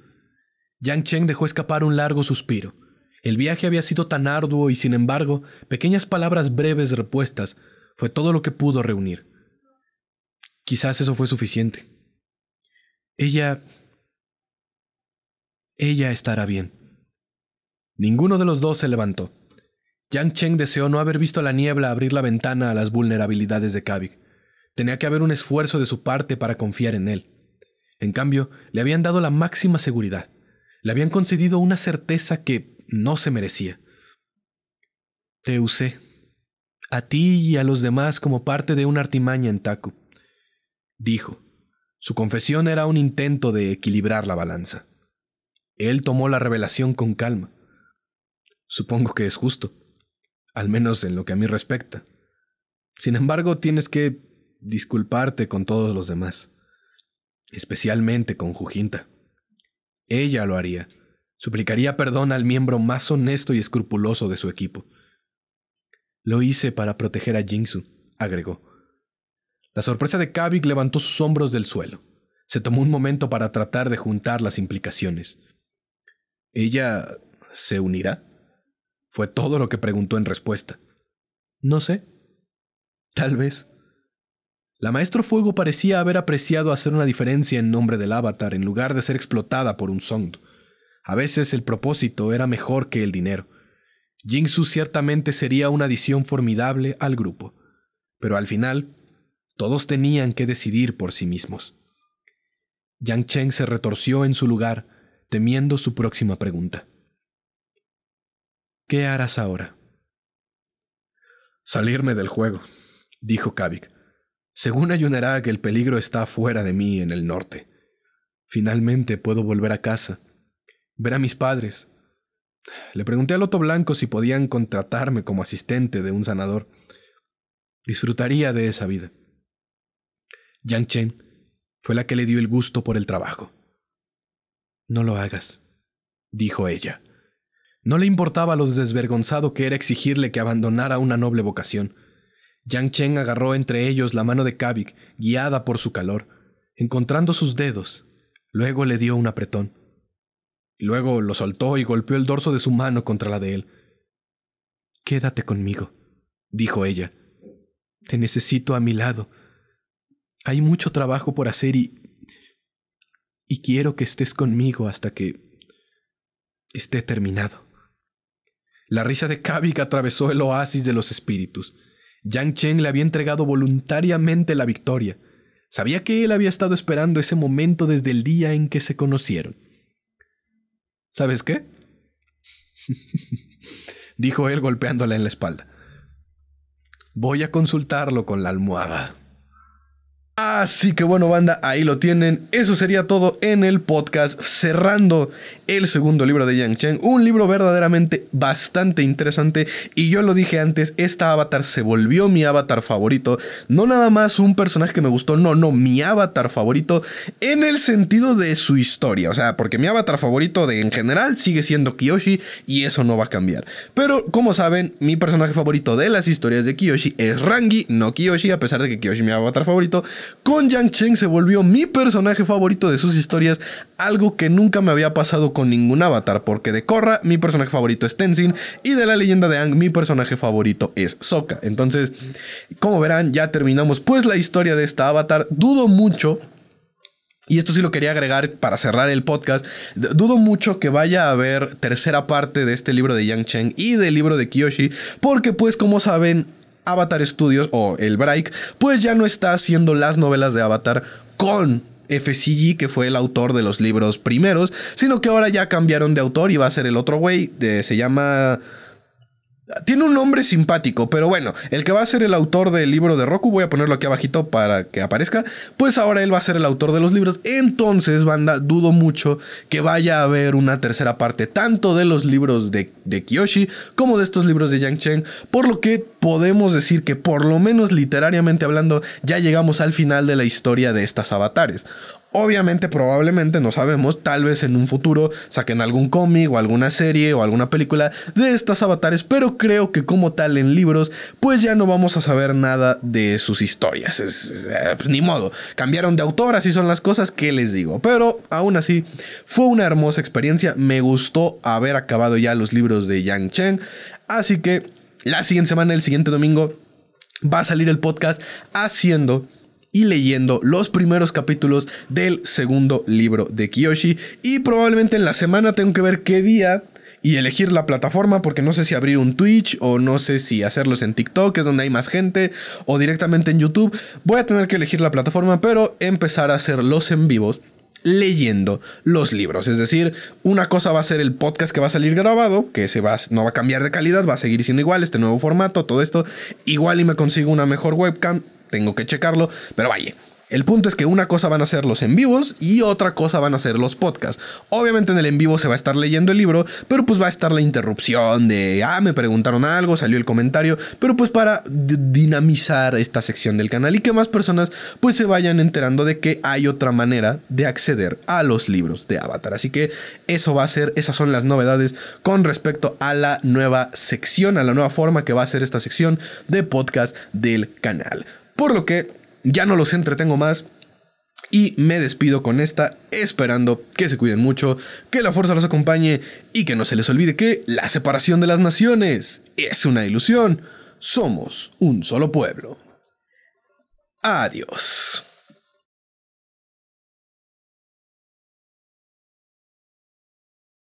Yang Cheng dejó escapar un largo suspiro. El viaje había sido tan arduo y, sin embargo, pequeñas palabras breves repuestas fue todo lo que pudo reunir. Quizás eso fue suficiente. Ella... Ella estará bien. Ninguno de los dos se levantó. Yang Cheng deseó no haber visto la niebla abrir la ventana a las vulnerabilidades de Kavik. Tenía que haber un esfuerzo de su parte para confiar en él. En cambio, le habían dado la máxima seguridad. Le habían concedido una certeza que no se merecía. Te usé. A ti y a los demás como parte de una artimaña en Taku. Dijo. Su confesión era un intento de equilibrar la balanza. Él tomó la revelación con calma. Supongo que es justo al menos en lo que a mí respecta. Sin embargo, tienes que disculparte con todos los demás, especialmente con Jujinta. Ella lo haría. Suplicaría perdón al miembro más honesto y escrupuloso de su equipo. Lo hice para proteger a Jingsu, agregó. La sorpresa de Kavik levantó sus hombros del suelo. Se tomó un momento para tratar de juntar las implicaciones. ¿Ella se unirá? Fue todo lo que preguntó en respuesta. No sé. Tal vez. La maestro Fuego parecía haber apreciado hacer una diferencia en nombre del avatar en lugar de ser explotada por un Song. A veces el propósito era mejor que el dinero. Su ciertamente sería una adición formidable al grupo, pero al final todos tenían que decidir por sí mismos. Yang Cheng se retorció en su lugar, temiendo su próxima pregunta. ¿Qué harás ahora? Salirme del juego, dijo Kavik. Según que el peligro está fuera de mí en el norte. Finalmente puedo volver a casa, ver a mis padres. Le pregunté al Loto Blanco si podían contratarme como asistente de un sanador. Disfrutaría de esa vida. Yang Chen fue la que le dio el gusto por el trabajo. No lo hagas, dijo ella. No le importaba lo desvergonzado que era exigirle que abandonara una noble vocación. Yang Chen agarró entre ellos la mano de Kavik, guiada por su calor, encontrando sus dedos. Luego le dio un apretón. Luego lo soltó y golpeó el dorso de su mano contra la de él. Quédate conmigo, dijo ella. Te necesito a mi lado. Hay mucho trabajo por hacer y... y quiero que estés conmigo hasta que esté terminado. La risa de Kavik atravesó el oasis de los espíritus. Yang Chen le había entregado voluntariamente la victoria. Sabía que él había estado esperando ese momento desde el día en que se conocieron. ¿Sabes qué? dijo él golpeándola en la espalda. Voy a consultarlo con la almohada. Así que bueno, banda, ahí lo tienen. Eso sería todo en el podcast, cerrando el segundo libro de Yang Cheng, Un libro verdaderamente bastante interesante. Y yo lo dije antes, esta avatar se volvió mi avatar favorito. No nada más un personaje que me gustó, no, no, mi avatar favorito en el sentido de su historia. O sea, porque mi avatar favorito de, en general sigue siendo Kiyoshi y eso no va a cambiar. Pero como saben, mi personaje favorito de las historias de Kiyoshi es Rangi, no Kiyoshi, a pesar de que Kiyoshi mi avatar favorito. Con Yang Cheng se volvió mi personaje favorito de sus historias, algo que nunca me había pasado con ningún avatar, porque de Korra mi personaje favorito es Tenzin y de la leyenda de Ang mi personaje favorito es Sokka. Entonces, como verán, ya terminamos pues la historia de esta avatar. Dudo mucho y esto sí lo quería agregar para cerrar el podcast. Dudo mucho que vaya a haber tercera parte de este libro de Yang Cheng y del libro de Kiyoshi, porque pues como saben, Avatar Studios o el Break, pues ya no está haciendo las novelas de Avatar con FCG, que fue el autor de los libros primeros, sino que ahora ya cambiaron de autor y va a ser el otro güey, se llama tiene un nombre simpático, pero bueno, el que va a ser el autor del libro de Roku, voy a ponerlo aquí abajito para que aparezca, pues ahora él va a ser el autor de los libros. Entonces, banda, dudo mucho que vaya a haber una tercera parte tanto de los libros de, de Kiyoshi como de estos libros de Yang Cheng, por lo que podemos decir que por lo menos literariamente hablando ya llegamos al final de la historia de estas avatares. Obviamente, probablemente, no sabemos, tal vez en un futuro saquen algún cómic o alguna serie o alguna película de estas avatares, pero creo que como tal en libros, pues ya no vamos a saber nada de sus historias. Es, eh, pues, ni modo, cambiaron de autor, así son las cosas, que les digo? Pero aún así, fue una hermosa experiencia, me gustó haber acabado ya los libros de Yang Chen, así que la siguiente semana, el siguiente domingo, va a salir el podcast haciendo y leyendo los primeros capítulos del segundo libro de Kiyoshi. Y probablemente en la semana tengo que ver qué día y elegir la plataforma porque no sé si abrir un Twitch o no sé si hacerlos en TikTok, que es donde hay más gente, o directamente en YouTube. Voy a tener que elegir la plataforma, pero empezar a hacer los en vivos leyendo los libros. Es decir, una cosa va a ser el podcast que va a salir grabado, que se va, no va a cambiar de calidad, va a seguir siendo igual, este nuevo formato, todo esto. Igual y me consigo una mejor webcam, tengo que checarlo, pero vaya. El punto es que una cosa van a ser los en vivos y otra cosa van a ser los podcasts. Obviamente en el en vivo se va a estar leyendo el libro, pero pues va a estar la interrupción de, ah, me preguntaron algo, salió el comentario, pero pues para dinamizar esta sección del canal y que más personas pues se vayan enterando de que hay otra manera de acceder a los libros de Avatar. Así que eso va a ser, esas son las novedades con respecto a la nueva sección, a la nueva forma que va a ser esta sección de podcast del canal. Por lo que ya no los entretengo más. Y me despido con esta, esperando que se cuiden mucho, que la fuerza los acompañe y que no se les olvide que la separación de las naciones es una ilusión. Somos un solo pueblo. Adiós.